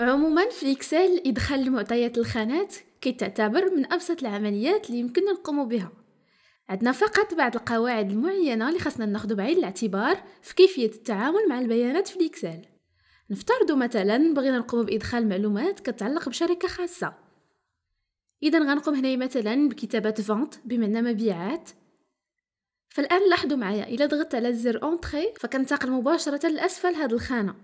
عموما في اكسل ادخال المعطيات الخانات كيتعتبر من ابسط العمليات اللي يمكن نقوم بها عندنا فقط بعض القواعد المعينه اللي خاصنا ناخذ بعين الاعتبار في كيفيه التعامل مع البيانات في الاكسل نفترض مثلا بغينا نقوم بادخال معلومات كتعلق بشركه خاصه اذا غنقوم هنا مثلا بكتابه فونت بمعنى مبيعات فالان لاحظوا معايا الا ضغطت على زر اونتري فكنتقل مباشره لاسفل هذه الخانه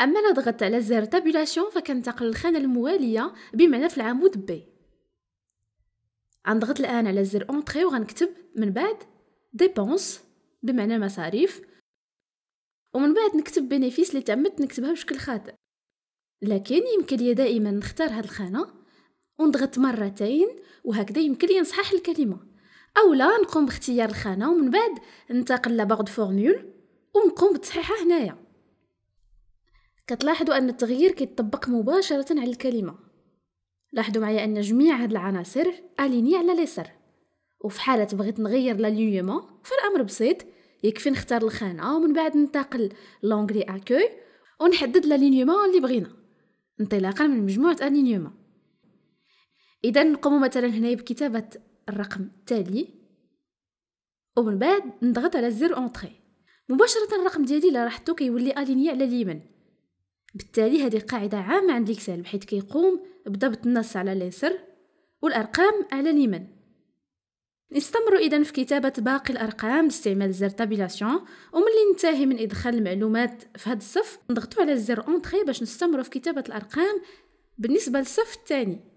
أما إلا ضغطت على زر تابولاسيون فكنتقل للخانة الموالية بمعنى في العمود بي غنضغط الآن على زر اونتري وغنكتب من بعد ديبونس بمعنى مصاريف ومن بعد نكتب بينيفيس اللي تعمدت نكتبها بشكل خاطئ لكن يمكن لي دائما نختار هاد الخانة ونضغط مرتين وهكذا يمكن لي نصحح الكلمة أولا نقوم باختيار الخانة ومن بعد ننتقل لبعض فورمول ونقوم بتصحيحها هنايا كتلاحظوا أن التغيير كيتطبق مباشرة على الكلمة لاحظوا معايا أن جميع هاد العناصر أليني على اليسر وفي حالة بغيت نغير لالينيومون فالأمر بسيط يكفي نختار الخانة ومن بعد ننتقل لونغلي أكوي ونحدد لالينيومون اللي بغينا انطلاقا من مجموعة ألينيومون إذا نقوم مثلا هنا بكتابة الرقم التالي ومن بعد نضغط على زر اونتري مباشرة الرقم ديالي لاحظتو كيولي أليني على اليمين بالتالي هذه قاعدة عامة عند الإكسل بحيث كيقوم بضبط النص على اليسر والأرقام على اليمين نستمر إذا في كتابة باقي الأرقام باستعمال زر تابيلاسيون اللي ننتهي من إدخال المعلومات في هذا الصف نضغطو على الزر أونتخي باش نستمر في كتابة الأرقام بالنسبة للصف الثاني